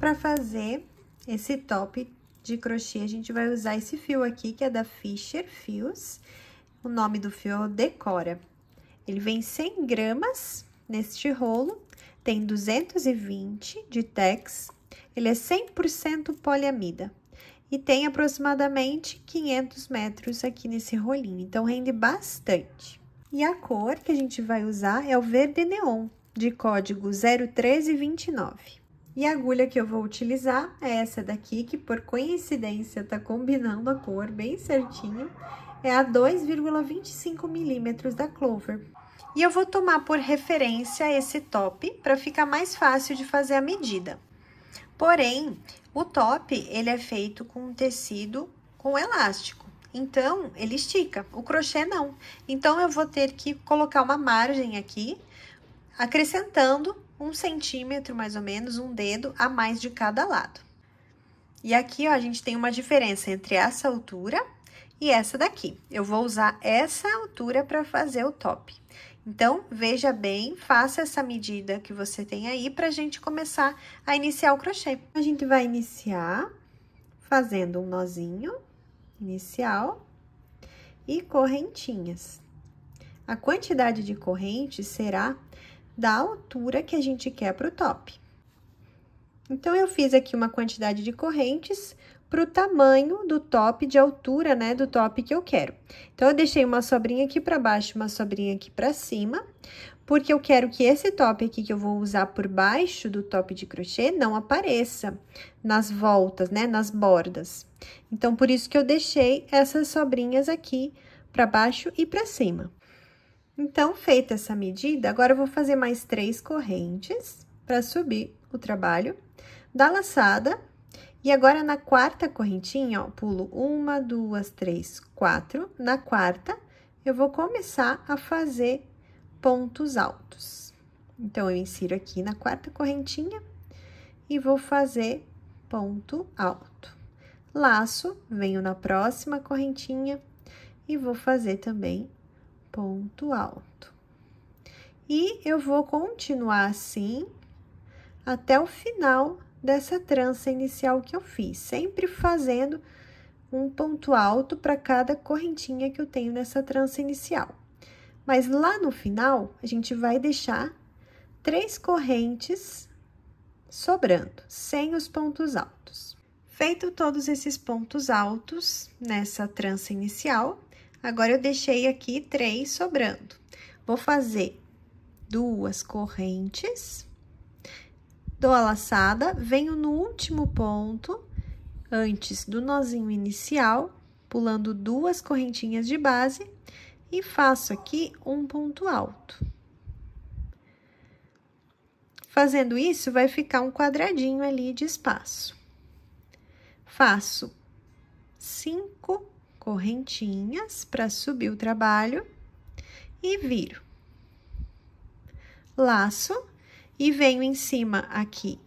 para fazer esse top de crochê, a gente vai usar esse fio aqui, que é da Fisher Fios. O nome do fio é Decora. Ele vem 100 gramas neste rolo, tem 220 de tex, ele é 100% poliamida. E tem aproximadamente 500 metros aqui nesse rolinho, então rende bastante. E a cor que a gente vai usar é o verde neon, de código 01329. E a agulha que eu vou utilizar é essa daqui, que por coincidência tá combinando a cor bem certinho. É a 2,25 milímetros da Clover. E eu vou tomar por referência esse top para ficar mais fácil de fazer a medida. Porém, o top ele é feito com um tecido com elástico, então ele estica. O crochê não. Então eu vou ter que colocar uma margem aqui, acrescentando um centímetro mais ou menos, um dedo a mais de cada lado. E aqui, ó, a gente tem uma diferença entre essa altura e essa daqui. Eu vou usar essa altura para fazer o top. Então, veja bem, faça essa medida que você tem aí para a gente começar a iniciar o crochê. A gente vai iniciar fazendo um nozinho inicial e correntinhas. A quantidade de corrente será da altura que a gente quer para o top. Então, eu fiz aqui uma quantidade de correntes para o tamanho do top de altura, né, do top que eu quero. Então, eu deixei uma sobrinha aqui para baixo, uma sobrinha aqui para cima, porque eu quero que esse top aqui que eu vou usar por baixo do top de crochê não apareça nas voltas, né, nas bordas. Então, por isso que eu deixei essas sobrinhas aqui para baixo e para cima. Então, feita essa medida, agora eu vou fazer mais três correntes para subir o trabalho da laçada. E agora, na quarta correntinha, ó, pulo uma, duas, três, quatro. Na quarta, eu vou começar a fazer pontos altos. Então, eu insiro aqui na quarta correntinha e vou fazer ponto alto. Laço, venho na próxima correntinha e vou fazer também ponto alto. E eu vou continuar assim até o final dessa trança inicial que eu fiz, sempre fazendo um ponto alto para cada correntinha que eu tenho nessa trança inicial. Mas lá no final, a gente vai deixar três correntes sobrando, sem os pontos altos. Feito todos esses pontos altos nessa trança inicial, Agora, eu deixei aqui três sobrando. Vou fazer duas correntes, dou a laçada, venho no último ponto, antes do nozinho inicial, pulando duas correntinhas de base e faço aqui um ponto alto. Fazendo isso, vai ficar um quadradinho ali de espaço. Faço cinco correntinhas para subir o trabalho e viro. Laço e venho em cima aqui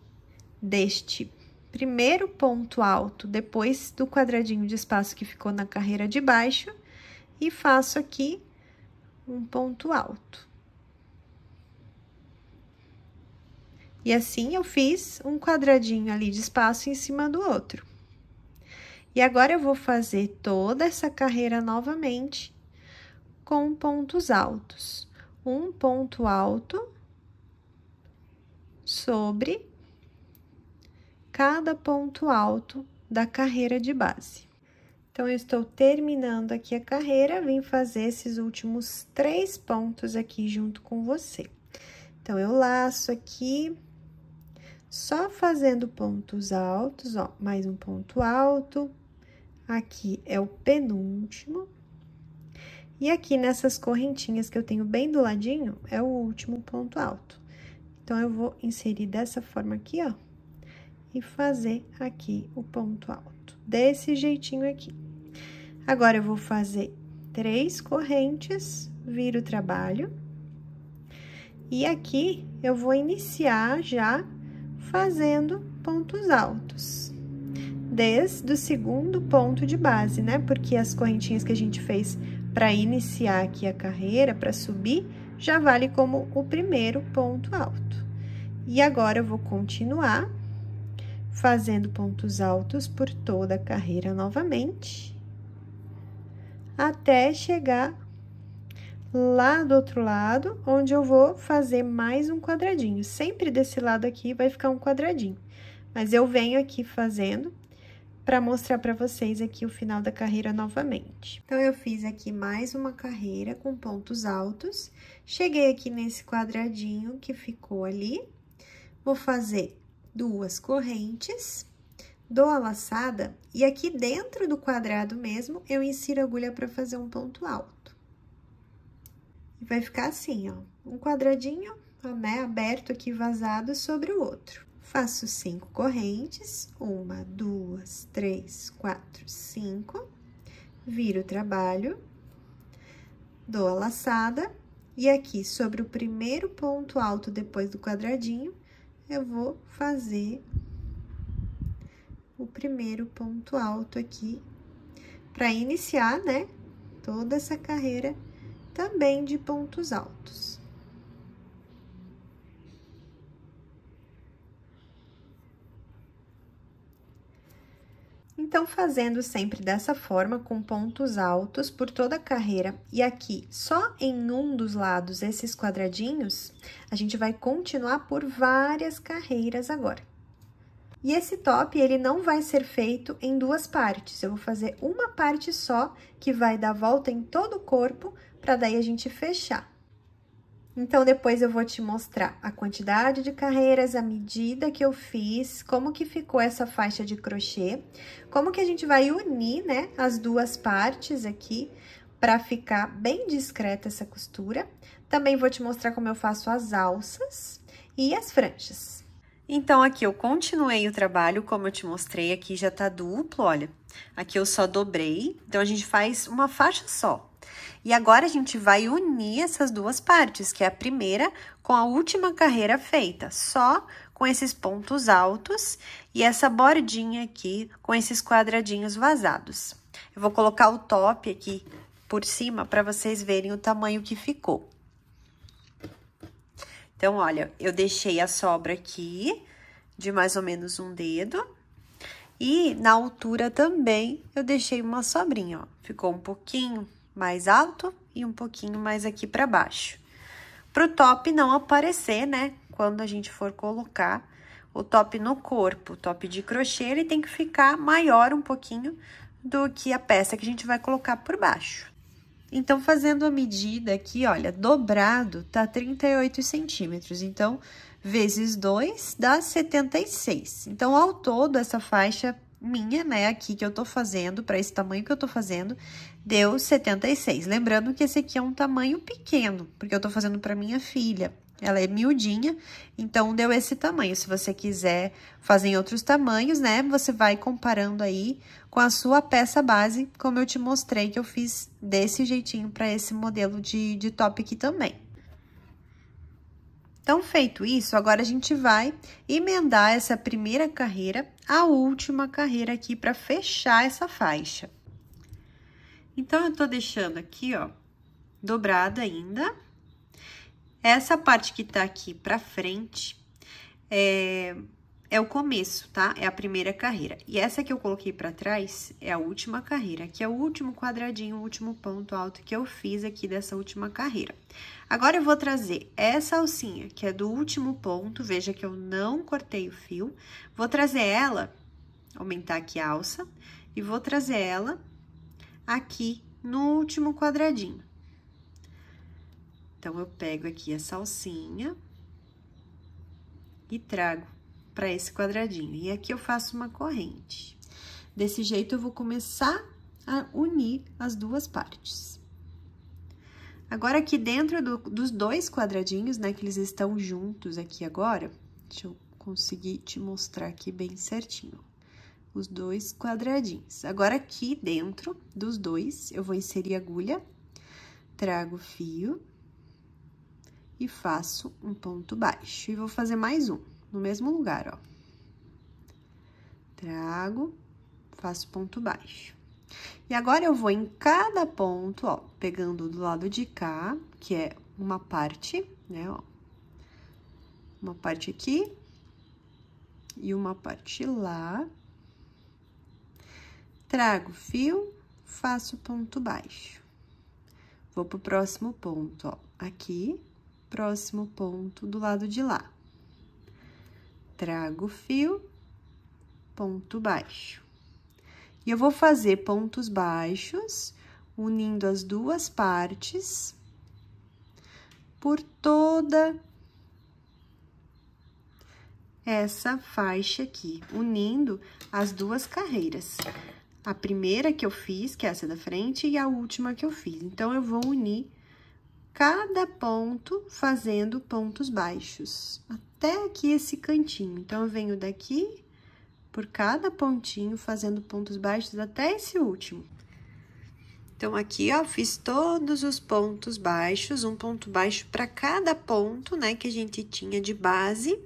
deste primeiro ponto alto, depois do quadradinho de espaço que ficou na carreira de baixo, e faço aqui um ponto alto. E assim eu fiz um quadradinho ali de espaço em cima do outro. E agora eu vou fazer toda essa carreira novamente com pontos altos. Um ponto alto sobre cada ponto alto da carreira de base. Então, eu estou terminando aqui a carreira, vim fazer esses últimos três pontos aqui junto com você. Então, eu laço aqui, só fazendo pontos altos, ó, mais um ponto alto, aqui é o penúltimo. E aqui nessas correntinhas que eu tenho bem do ladinho, é o último ponto alto. Então, eu vou inserir dessa forma aqui, ó, e fazer aqui o ponto alto, desse jeitinho aqui. Agora, eu vou fazer três correntes, viro o trabalho. E aqui, eu vou iniciar já fazendo pontos altos desde o segundo ponto de base, né? Porque as correntinhas que a gente fez para iniciar aqui a carreira, para subir, já vale como o primeiro ponto alto. E agora, eu vou continuar fazendo pontos altos por toda a carreira novamente, até chegar lá do outro lado, onde eu vou fazer mais um quadradinho. Sempre desse lado aqui vai ficar um quadradinho, mas eu venho aqui fazendo para mostrar para vocês aqui o final da carreira novamente. Então, eu fiz aqui mais uma carreira com pontos altos, cheguei aqui nesse quadradinho que ficou ali, vou fazer duas correntes, dou a laçada e aqui dentro do quadrado mesmo, eu insiro a agulha para fazer um ponto alto. E vai ficar assim, ó, um quadradinho, né, aberto aqui vazado sobre o outro. Faço cinco correntes, uma, duas, três, quatro, cinco. Viro o trabalho, dou a laçada, e aqui sobre o primeiro ponto alto depois do quadradinho, eu vou fazer o primeiro ponto alto aqui para iniciar, né, toda essa carreira também de pontos altos. Então, fazendo sempre dessa forma, com pontos altos por toda a carreira, e aqui só em um dos lados, esses quadradinhos, a gente vai continuar por várias carreiras agora. E esse top, ele não vai ser feito em duas partes, eu vou fazer uma parte só, que vai dar volta em todo o corpo, para daí a gente fechar. Então, depois eu vou te mostrar a quantidade de carreiras, a medida que eu fiz, como que ficou essa faixa de crochê, como que a gente vai unir, né, as duas partes aqui para ficar bem discreta essa costura. Também vou te mostrar como eu faço as alças e as franjas. Então, aqui eu continuei o trabalho, como eu te mostrei, aqui já tá duplo, olha. Aqui eu só dobrei, então a gente faz uma faixa só, e agora a gente vai unir essas duas partes, que é a primeira com a última carreira feita, só com esses pontos altos e essa bordinha aqui com esses quadradinhos vazados. Eu vou colocar o top aqui por cima para vocês verem o tamanho que ficou. Então, olha, eu deixei a sobra aqui de mais ou menos um dedo. E na altura também eu deixei uma sobrinha, ó. Ficou um pouquinho, mais alto e um pouquinho mais aqui para baixo. Para o top não aparecer, né? Quando a gente for colocar o top no corpo, o top de crochê, ele tem que ficar maior um pouquinho do que a peça que a gente vai colocar por baixo. Então, fazendo a medida aqui, olha, dobrado tá 38 centímetros. Então, vezes 2 dá 76. Então, ao todo, essa faixa minha, né, aqui que eu tô fazendo, para esse tamanho que eu tô fazendo, deu 76. Lembrando que esse aqui é um tamanho pequeno, porque eu tô fazendo para minha filha. Ela é miudinha, então deu esse tamanho. Se você quiser fazer em outros tamanhos, né, você vai comparando aí com a sua peça base, como eu te mostrei que eu fiz desse jeitinho para esse modelo de, de top aqui também. Então, feito isso, agora a gente vai emendar essa primeira carreira à última carreira aqui para fechar essa faixa. Então, eu tô deixando aqui, ó, dobrada ainda. Essa parte que tá aqui pra frente, é, é o começo, tá? É a primeira carreira. E essa que eu coloquei para trás é a última carreira, que é o último quadradinho, o último ponto alto que eu fiz aqui dessa última carreira. Agora, eu vou trazer essa alcinha, que é do último ponto, veja que eu não cortei o fio. Vou trazer ela, aumentar aqui a alça, e vou trazer ela aqui no último quadradinho. Então, eu pego aqui essa alcinha e trago para esse quadradinho. E aqui eu faço uma corrente. Desse jeito, eu vou começar a unir as duas partes. Agora, aqui dentro do, dos dois quadradinhos, né, que eles estão juntos aqui agora, deixa eu conseguir te mostrar aqui bem certinho, os dois quadradinhos. Agora, aqui dentro dos dois, eu vou inserir agulha, trago fio e faço um ponto baixo. E vou fazer mais um no mesmo lugar, ó. Trago, faço ponto baixo. E agora, eu vou em cada ponto, ó, pegando do lado de cá, que é uma parte, né, ó. Uma parte aqui e uma parte lá. Trago fio, faço ponto baixo. Vou pro próximo ponto, ó, aqui, próximo ponto do lado de lá trago o fio, ponto baixo. E eu vou fazer pontos baixos, unindo as duas partes por toda essa faixa aqui, unindo as duas carreiras. A primeira que eu fiz, que é essa da frente, e a última que eu fiz. Então, eu vou unir cada ponto fazendo pontos baixos, até aqui esse cantinho. Então, eu venho daqui por cada pontinho fazendo pontos baixos até esse último. Então, aqui, ó, fiz todos os pontos baixos, um ponto baixo para cada ponto, né, que a gente tinha de base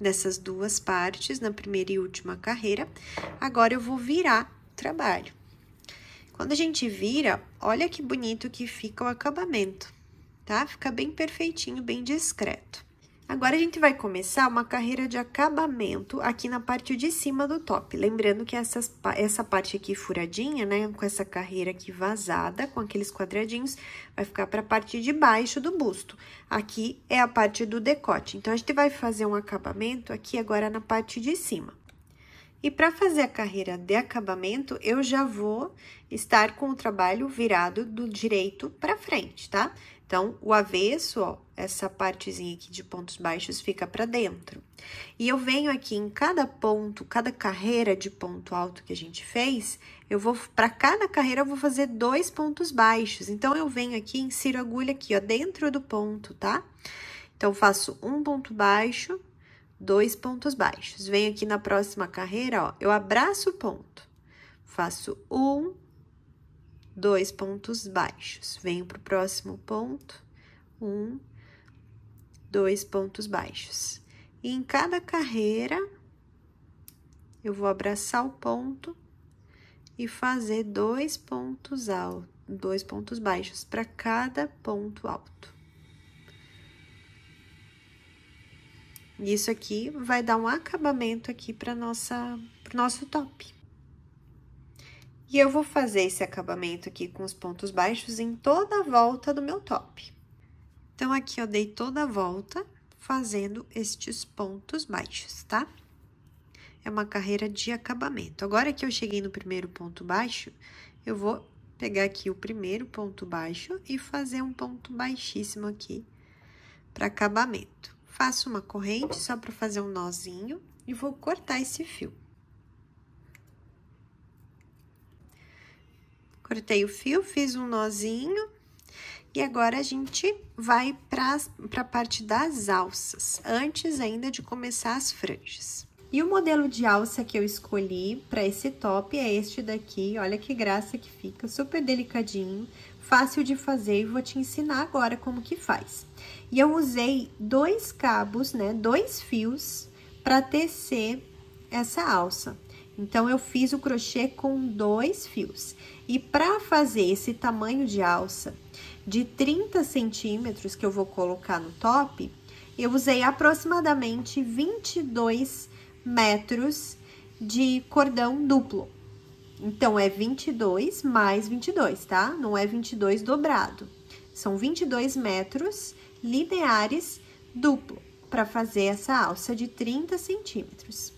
dessas duas partes, na primeira e última carreira. Agora, eu vou virar o trabalho. Quando a gente vira, olha que bonito que fica o acabamento tá? Fica bem perfeitinho, bem discreto. Agora, a gente vai começar uma carreira de acabamento aqui na parte de cima do top. Lembrando que essas, essa parte aqui furadinha, né, com essa carreira aqui vazada, com aqueles quadradinhos, vai ficar para a parte de baixo do busto. Aqui é a parte do decote. Então, a gente vai fazer um acabamento aqui agora na parte de cima. E para fazer a carreira de acabamento, eu já vou estar com o trabalho virado do direito para frente, tá? Tá? Então, o avesso, ó, essa partezinha aqui de pontos baixos fica para dentro. E eu venho aqui em cada ponto, cada carreira de ponto alto que a gente fez, eu vou para cada carreira eu vou fazer dois pontos baixos. Então eu venho aqui, insiro agulha aqui, ó, dentro do ponto, tá? Então faço um ponto baixo, dois pontos baixos. Venho aqui na próxima carreira, ó, eu abraço o ponto. Faço um, dois pontos baixos. Venho para o próximo ponto, um, dois pontos baixos. E em cada carreira, eu vou abraçar o ponto e fazer dois pontos altos, dois pontos baixos para cada ponto alto. Isso aqui vai dar um acabamento aqui para nossa pro nosso top. E eu vou fazer esse acabamento aqui com os pontos baixos em toda a volta do meu top. Então, aqui eu dei toda a volta fazendo estes pontos baixos, tá? É uma carreira de acabamento. Agora que eu cheguei no primeiro ponto baixo, eu vou pegar aqui o primeiro ponto baixo e fazer um ponto baixíssimo aqui para acabamento. Faço uma corrente só para fazer um nozinho e vou cortar esse fio. Cortei o fio, fiz um nozinho. E agora a gente vai para a parte das alças, antes ainda de começar as franjas. E o modelo de alça que eu escolhi para esse top é este daqui, olha que graça que fica, super delicadinho, fácil de fazer e vou te ensinar agora como que faz. E eu usei dois cabos, né, dois fios para tecer essa alça. Então, eu fiz o crochê com dois fios. E para fazer esse tamanho de alça de 30 centímetros que eu vou colocar no top, eu usei aproximadamente 22 metros de cordão duplo. Então, é 22 mais 22, tá? Não é 22 dobrado. São 22 metros lineares duplo para fazer essa alça de 30 centímetros.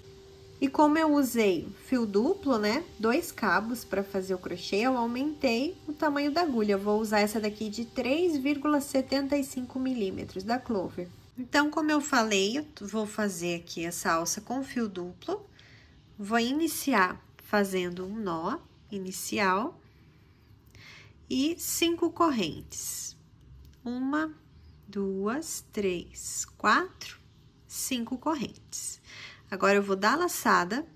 E como eu usei fio duplo, né, dois cabos para fazer o crochê, eu aumentei o tamanho da agulha. Eu vou usar essa daqui de 3,75 milímetros da Clover. Então, como eu falei, eu vou fazer aqui essa alça com fio duplo. Vou iniciar fazendo um nó inicial e cinco correntes. Uma, duas, três, quatro, cinco correntes. Agora eu vou dar laçada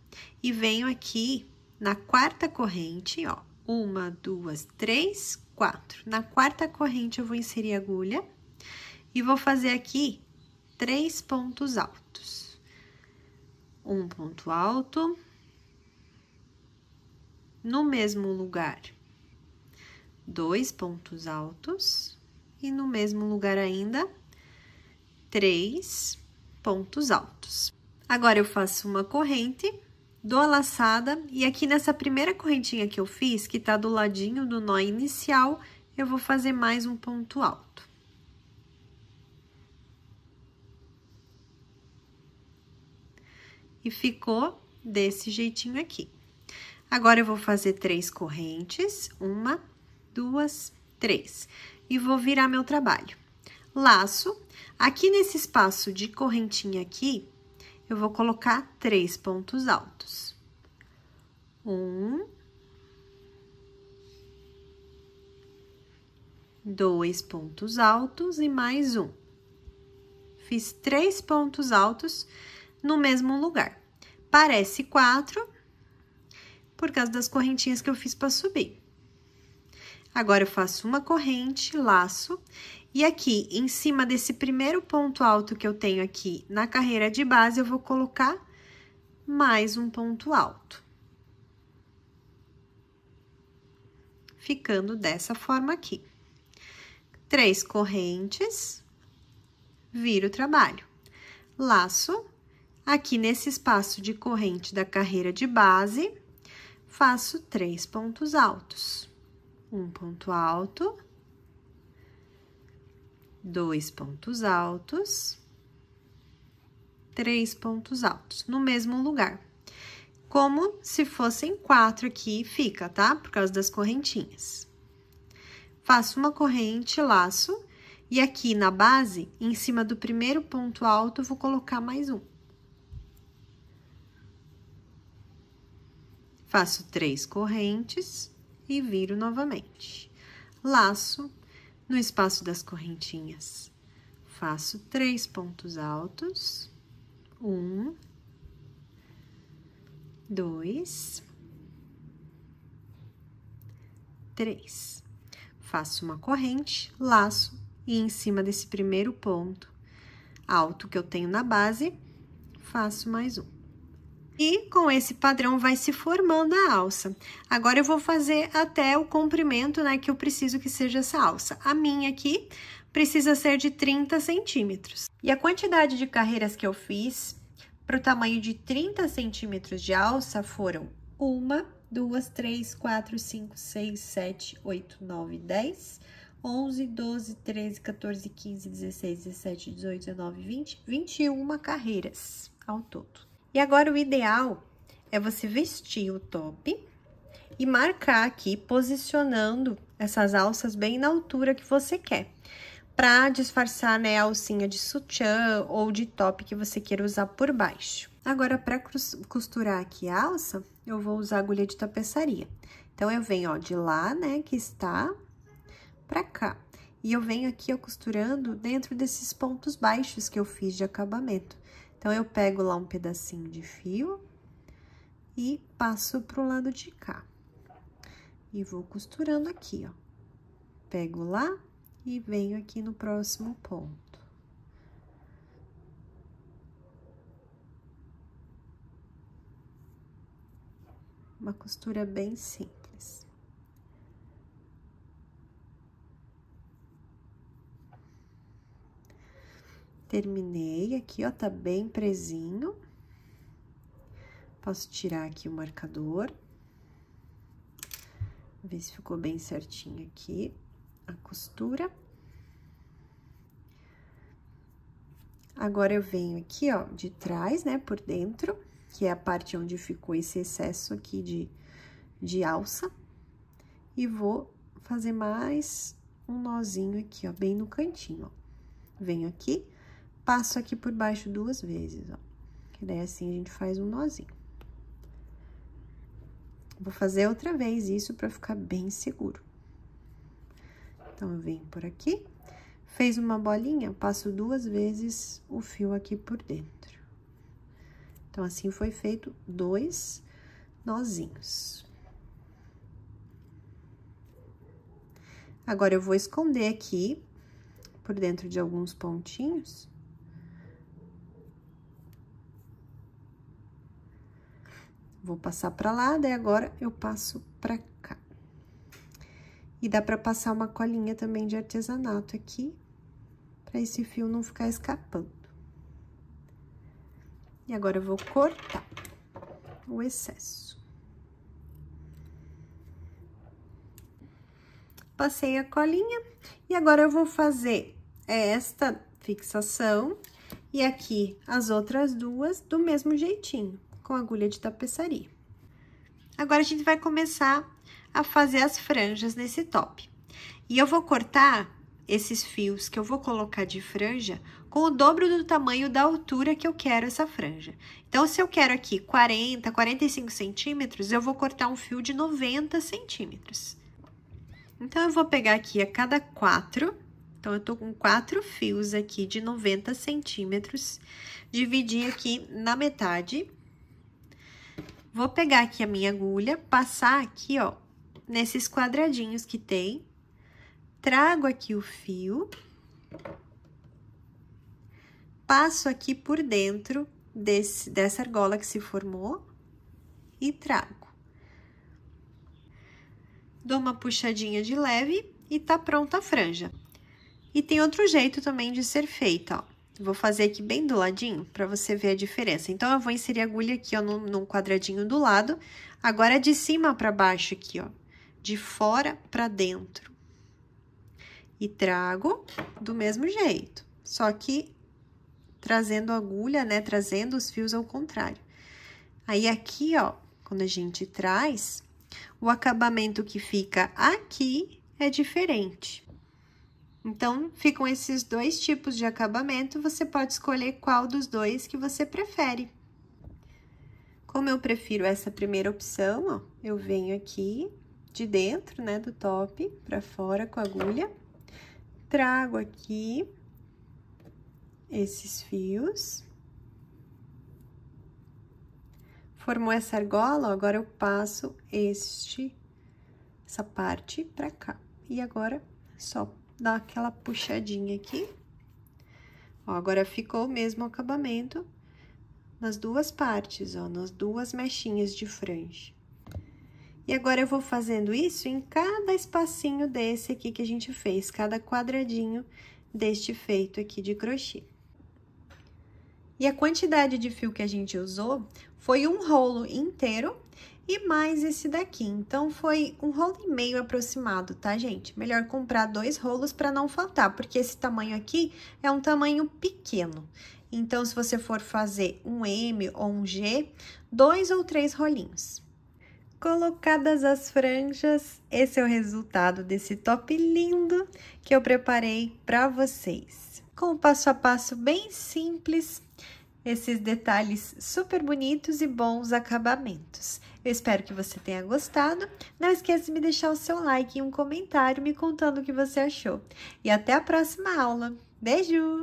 e venho aqui na quarta corrente, ó. Uma, duas, três, quatro. Na quarta corrente eu vou inserir agulha e vou fazer aqui três pontos altos. Um ponto alto. No mesmo lugar, dois pontos altos. E no mesmo lugar ainda, três pontos altos. Agora, eu faço uma corrente, dou a laçada e aqui nessa primeira correntinha que eu fiz, que tá do ladinho do nó inicial, eu vou fazer mais um ponto alto. E ficou desse jeitinho aqui. Agora, eu vou fazer três correntes, uma, duas, três. E vou virar meu trabalho. Laço, aqui nesse espaço de correntinha aqui, eu vou colocar três pontos altos. Um. Dois pontos altos e mais um. Fiz três pontos altos no mesmo lugar. Parece quatro, por causa das correntinhas que eu fiz para subir. Agora eu faço uma corrente, laço, e aqui em cima desse primeiro ponto alto que eu tenho aqui na carreira de base, eu vou colocar mais um ponto alto. Ficando dessa forma aqui. Três correntes, viro o trabalho. Laço, aqui nesse espaço de corrente da carreira de base, faço três pontos altos um ponto alto, dois pontos altos, três pontos altos no mesmo lugar. Como se fossem quatro aqui, fica, tá? Por causa das correntinhas. Faço uma corrente, laço, e aqui na base, em cima do primeiro ponto alto, vou colocar mais um. Faço três correntes e viro novamente. Laço no espaço das correntinhas. Faço três pontos altos. Um, dois, três. Faço uma corrente, laço e em cima desse primeiro ponto alto que eu tenho na base, faço mais um. E com esse padrão vai se formando a alça. Agora eu vou fazer até o comprimento, né, que eu preciso que seja essa alça. A minha aqui precisa ser de 30 centímetros. E a quantidade de carreiras que eu fiz para o tamanho de 30 centímetros de alça foram uma, duas, três, quatro, cinco, seis, sete, oito, nove, dez, 11, 12, 13, 14, 15, 16, 17, 18, 19, 20, 21 carreiras ao todo. E agora o ideal é você vestir o top e marcar aqui, posicionando essas alças bem na altura que você quer. Pra disfarçar, né, a alcinha de sutiã ou de top que você queira usar por baixo. Agora, para costurar aqui a alça, eu vou usar agulha de tapeçaria. Então, eu venho, ó, de lá, né, que está, pra cá. E eu venho aqui, ó, costurando dentro desses pontos baixos que eu fiz de acabamento. Então, eu pego lá um pedacinho de fio e passo pro lado de cá. E vou costurando aqui, ó. Pego lá e venho aqui no próximo ponto. Uma costura bem simples. terminei aqui, ó, tá bem presinho. Posso tirar aqui o marcador. Ver se ficou bem certinho aqui a costura. Agora, eu venho aqui, ó, de trás, né, por dentro, que é a parte onde ficou esse excesso aqui de, de alça. E vou fazer mais um nozinho aqui, ó, bem no cantinho, ó. Venho aqui, passo aqui por baixo duas vezes, ó. Que daí assim a gente faz um nozinho. Vou fazer outra vez isso para ficar bem seguro. Então, eu venho por aqui, fez uma bolinha, passo duas vezes o fio aqui por dentro. Então, assim foi feito dois nozinhos. Agora, eu vou esconder aqui por dentro de alguns pontinhos Vou passar para lá, daí agora eu passo para cá. E dá para passar uma colinha também de artesanato aqui, para esse fio não ficar escapando. E agora eu vou cortar o excesso. Passei a colinha e agora eu vou fazer esta fixação e aqui as outras duas do mesmo jeitinho com agulha de tapeçaria. Agora, a gente vai começar a fazer as franjas nesse top. E eu vou cortar esses fios que eu vou colocar de franja com o dobro do tamanho da altura que eu quero essa franja. Então, se eu quero aqui 40, 45 centímetros, eu vou cortar um fio de 90 centímetros. Então, eu vou pegar aqui a cada quatro, então, eu tô com quatro fios aqui de 90 centímetros, dividir aqui na metade Vou pegar aqui a minha agulha, passar aqui, ó, nesses quadradinhos que tem. Trago aqui o fio. Passo aqui por dentro desse, dessa argola que se formou e trago. Dou uma puxadinha de leve e tá pronta a franja. E tem outro jeito também de ser feita, ó. Vou fazer aqui bem do ladinho para você ver a diferença. Então, eu vou inserir a agulha aqui, ó, num, quadradinho do lado. Agora, de cima para baixo aqui, ó. De fora para dentro. E trago do mesmo jeito. Só que trazendo a agulha, né? Trazendo os fios ao contrário. Aí, aqui, ó, quando a gente traz, o acabamento que fica aqui é diferente. Então, ficam esses dois tipos de acabamento, você pode escolher qual dos dois que você prefere. Como eu prefiro essa primeira opção, ó, eu venho aqui de dentro, né, do top para fora com a agulha, trago aqui esses fios. Formou essa argola, ó, agora eu passo este, essa parte para cá. E agora, só dar aquela puxadinha aqui. Ó, agora ficou o mesmo acabamento nas duas partes, ó, nas duas mechinhas de franja. E agora, eu vou fazendo isso em cada espacinho desse aqui que a gente fez, cada quadradinho deste feito aqui de crochê. E a quantidade de fio que a gente usou foi um rolo inteiro e mais esse daqui. Então, foi um rolo e meio aproximado, tá, gente? Melhor comprar dois rolos para não faltar, porque esse tamanho aqui é um tamanho pequeno. Então, se você for fazer um M ou um G, dois ou três rolinhos. Colocadas as franjas, esse é o resultado desse top lindo que eu preparei para vocês. Com o passo a passo bem simples, esses detalhes super bonitos e bons acabamentos. Eu espero que você tenha gostado. Não esqueça de me deixar o seu like e um comentário me contando o que você achou. E até a próxima aula. Beijo!